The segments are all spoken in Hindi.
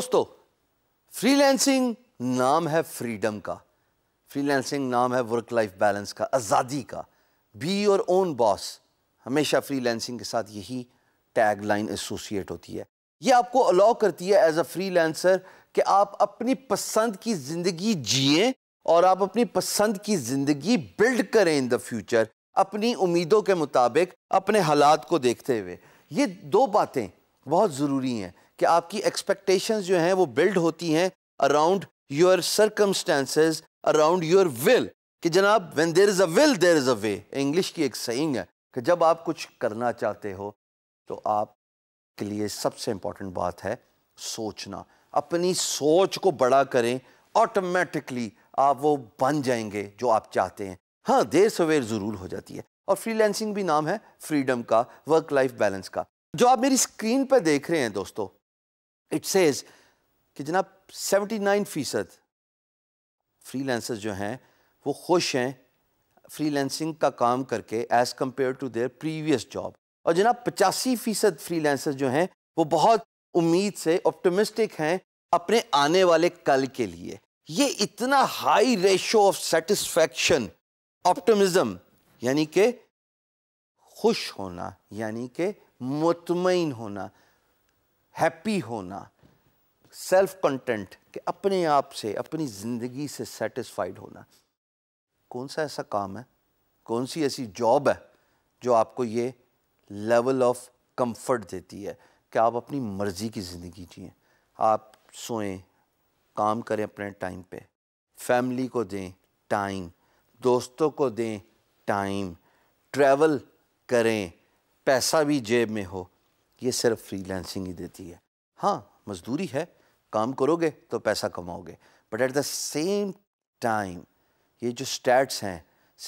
दोस्तों फ्रीलैंसिंग नाम है फ्रीडम का फ्रीलैंसिंग नाम है वर्क लाइफ बैलेंस का आज़ादी का बी योर ओन बॉस हमेशा फ्रीलैंसिंग के साथ यही टैग लाइन एसोसिएट होती है ये आपको अलाउ करती है एज अ फ्रीलैंसर कि आप अपनी पसंद की ज़िंदगी जिए और आप अपनी पसंद की ज़िंदगी बिल्ड करें इन द फ्यूचर अपनी उम्मीदों के मुताबिक अपने हालात को देखते हुए ये दो बातें बहुत ज़रूरी हैं कि आपकी एक्सपेक्टेशंस जो हैं वो बिल्ड होती हैं around your circumstances around your will कि जनाब when there is a will there is a way English की एक सेइंग है कि जब आप कुछ करना चाहते हो तो आप के लिए सबसे इम्पॉर्टेंट बात है सोचना अपनी सोच को बड़ा करें ऑटोमेटिकली आप वो बन जाएंगे जो आप चाहते हैं हाँ देर सवेर ज़रूर हो जाती है और फ्रीलैंसिंग भी नाम है फ्रीडम का वर्क लाइफ बैलेंस का जो आप मेरी स्क्रीन पर देख रहे हैं दोस्तों इट सेज कि जनाब 79 फ़ीसद फ्रीलांसर्स जो हैं वो खुश हैं फ्रीलांसिंग का काम करके as compared to their previous job और जनाब पचासी फ़ीसद फ्रीलांसर्स जो हैं वो बहुत उम्मीद से ऑप्टोमिस्टिक हैं अपने आने वाले कल के लिए ये इतना high ratio of satisfaction optimism यानी के खुश होना यानी के मुतमिन होना हैप्पी होना सेल्फ कंटेंट कि अपने आप से अपनी ज़िंदगी से सेटिस्फाइड होना कौन सा ऐसा काम है कौन सी ऐसी जॉब है जो आपको ये लेवल ऑफ कंफर्ट देती है कि आप अपनी मर्ज़ी की ज़िंदगी जिए आप सोएं काम करें अपने टाइम पे फैमिली को दें टाइम दोस्तों को दें टाइम ट्रैवल करें पैसा भी जेब में हो ये सिर्फ फ्रीलांसिंग ही देती है हाँ मजदूरी है काम करोगे तो पैसा कमाओगे but at the same time ये जो स्टैट्स हैं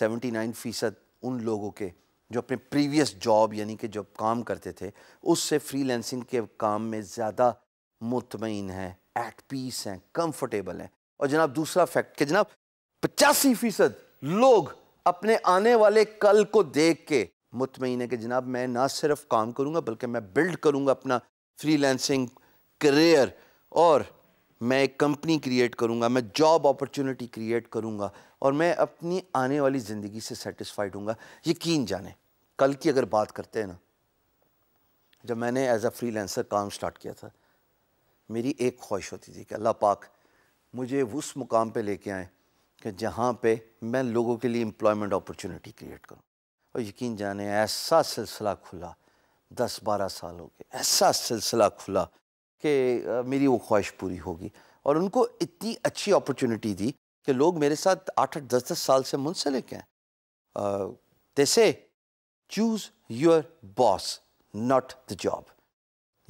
79 फ़ीसद उन लोगों के जो अपने प्रीवियस जॉब यानी कि जो काम करते थे उससे फ्रीलांसिंग के काम में ज़्यादा मुतमिन हैं एट पीस हैं कंफर्टेबल हैं और जनाब दूसरा फैक्ट कि जनाब पचासी फ़ीसद लोग अपने आने वाले कल को देख के मुतमिन है कि जनाब मैं ना सिर्फ काम करूँगा बल्कि मैं बिल्ड करूँगा अपना लेंसिंग करियर और मैं एक कंपनी क्रिएट करूँगा मैं जॉब अपॉर्चुनिटी क्रिएट करूँगा और मैं अपनी आने वाली ज़िंदगी से सेटिस्फाइड हूँ यकीन जाने कल की अगर बात करते हैं ना जब मैंने एज अ लेंसर काम स्टार्ट किया था मेरी एक ख्वाहिश होती थी कि अल्लाह पाक मुझे उस मुकाम पे लेके आए कि जहाँ पे मैं लोगों के लिए एम्प्लॉयमेंट अपॉर्चुनिटी क्रिएट करूँ और यकीन जाने ऐसा सिलसिला खुला दस बारह साल हो गए ऐसा सिलसिला खुला कि मेरी वो ख्वाहिश पूरी होगी और उनको इतनी अच्छी अपॉर्चुनिटी दी कि लोग मेरे साथ आठ आठ दस दस साल से मुंसलिक हैं जैसे choose your boss not the job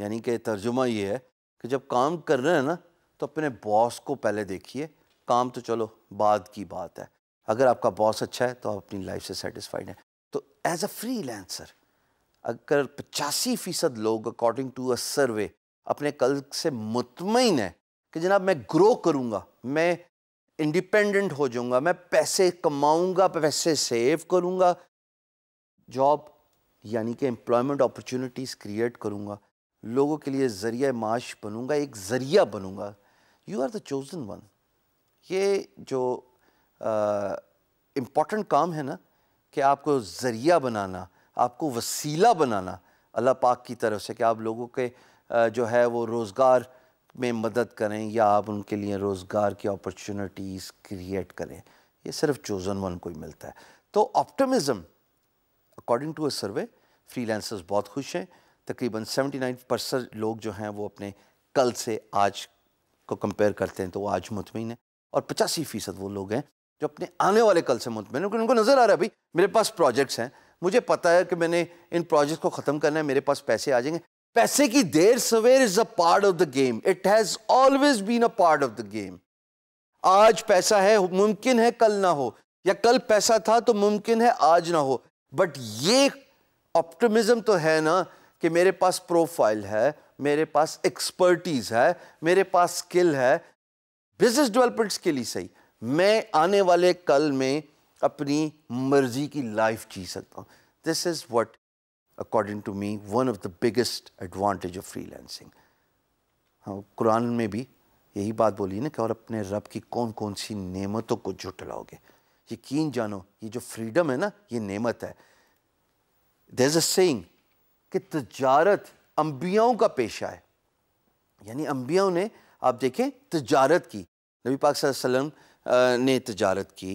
यानी कि तर्जुमा ये है कि जब काम कर रहे हैं ना तो अपने बॉस को पहले देखिए काम तो चलो बाद की बात है अगर आपका बॉस अच्छा है तो आप अपनी लाइफ से सेटिस्फाइड हैं एज अ फ्री लैंसर अगर पचासी फ़ीसद लोग अकॉर्डिंग टू अ सर्वे अपने कल से मुतमिन है कि जनाब मैं ग्रो करूँगा मैं इंडिपेंडेंट हो जाऊँगा मैं पैसे कमाऊँगा पैसे सेव करूँगा जॉब यानी कि एम्प्लॉयमेंट अपॉर्चुनिटीज़ क्रिएट करूँगा लोगों के लिए ज़रिया माश बनूँगा एक ज़रिया बनूँगा you are the chosen one ये जो इम्पॉर्टेंट काम है ना कि आपको ज़रिया बनाना आपको वसीला बनाना अल्लाह पाक की तरफ से कि आप लोगों के जो है वो रोज़गार में मदद करें या आप उनके लिए रोज़गार की अपॉर्चुनिटीज़ क्रिएट करें ये सिर्फ चोज़न वन को ही मिलता है तो optimism according to a survey freelancers बहुत खुश हैं तकरीबन 79 परसेंट लोग जो हैं वो अपने कल से आज को कंपेयर करते हैं तो वो आज मुतमिन है और पचासी फ़ीसद वो लोग हैं जो अपने आने वाले कल से मुतमिन क्योंकि उनको नज़र आ रहा है भाई मेरे पास प्रोजेक्ट्स हैं मुझे पता है कि मैंने इन प्रोजेक्ट्स को ख़त्म करना है मेरे पास पैसे आ जाएंगे पैसे की देर सवेर is a part of the game it has always been a part of the game आज पैसा है मुमकिन है कल ना हो या कल पैसा था तो मुमकिन है आज ना हो बट ये ऑप्टिमिज्म तो है ना कि मेरे पास प्रोफाइल है मेरे पास एक्सपर्टीज़ है मेरे पास स्किल है बिजनेस डेवलपमेंट्स के लिए सही मैं आने वाले कल में अपनी मर्जी की लाइफ जी सकता हूँ this is what according to me one of the biggest advantage of freelancing हाँ कुरान में भी यही बात बोली ना कि और अपने रब की कौन कौन सी नेमतों को जुटलाओगे यकीन जानो ये जो फ्रीडम है ना ये नेमत है देर अ सेइंग कि तजारत अम्बियाओं का पेशा है यानी अम्बियाओं ने आप देखें तजारत की नबी पाक सल्लल्लाहु अलैहि वसल्लम ने तजारत की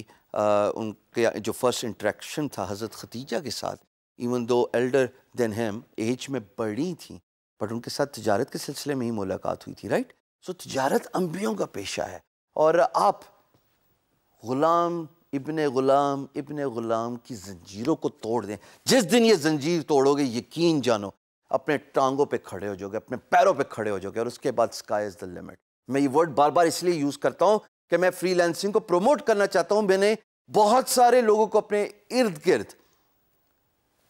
उनके जो फर्स्ट इंट्रैक्शन था हज़रत खतीजा के साथ इवन दो एल्डर देन हेम एज में बड़ी थी बट उनके साथ तजारत के सिलसिले में ही मुलाकात हुई थी राइट सो तजारत अम्बियों का पेशा है और आप ग़ुलाम इबन ग़ुलाम इबन ग़ुलाम की जंजीरों को तोड़ दें जिस दिन ये जंजीर तोड़ोगे यकीन जानो अपने टांगों पे खड़े हो जाओगे अपने पैरों पे खड़े हो जाओगे और उसके बाद स्काई इज़ द लिमिट मैं ये वर्ड बार बार इसलिए यूज़ करता हूँ कि मैं फ्रीलांसिंग को प्रमोट करना चाहता हूं मैंने बहुत सारे लोगों को अपने इर्द गिर्द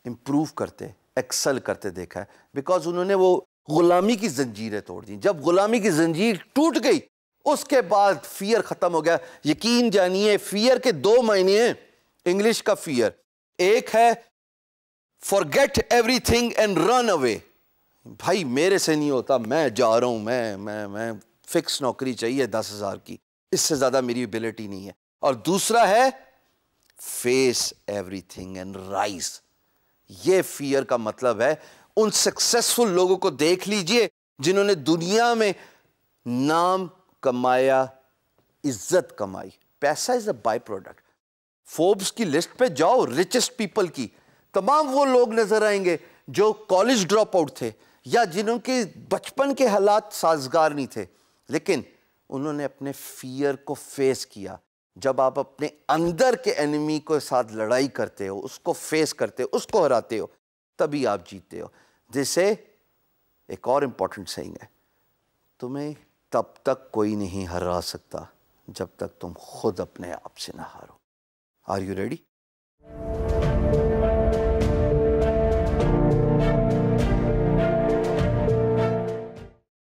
इम्प्रूव करते एक्सल करते देखा है बिकॉज उन्होंने वो गुलामी की जंजीरें तोड़ दी जब गुलामी की जंजीर टूट गई उसके बाद फियर ख़त्म हो गया यकीन जानिए फियर के दो मायने हैं इंग्लिश का फियर एक है forget everything and run away भाई मेरे से नहीं होता मैं जा रहा हूं मैं मैं मैं फिक्स नौकरी चाहिए दस हज़ार की इससे ज्यादा मेरी एबिलिटी नहीं है और दूसरा है फेस एवरीथिंग एंड राइज ये फियर का मतलब है उन सक्सेसफुल लोगों को देख लीजिए जिन्होंने दुनिया में नाम कमाया इज्जत कमाई पैसा is a by product Forbes की लिस्ट पे जाओ रिचेस्ट पीपल की तमाम वो लोग नजर आएंगे जो कॉलेज ड्रॉप आउट थे या जिन्होंने बचपन के हालात साजगार नहीं थे लेकिन उन्होंने अपने फियर को फेस किया जब आप अपने अंदर के एनिमी के साथ लड़ाई करते हो उसको फेस करते हो उसको हराते हो तभी आप जीतते हो जिसे एक और इम्पॉर्टेंट सेंग है तुम्हें तब तक कोई नहीं हरा सकता जब तक तुम खुद अपने आप से ना हारो आर यू रेडी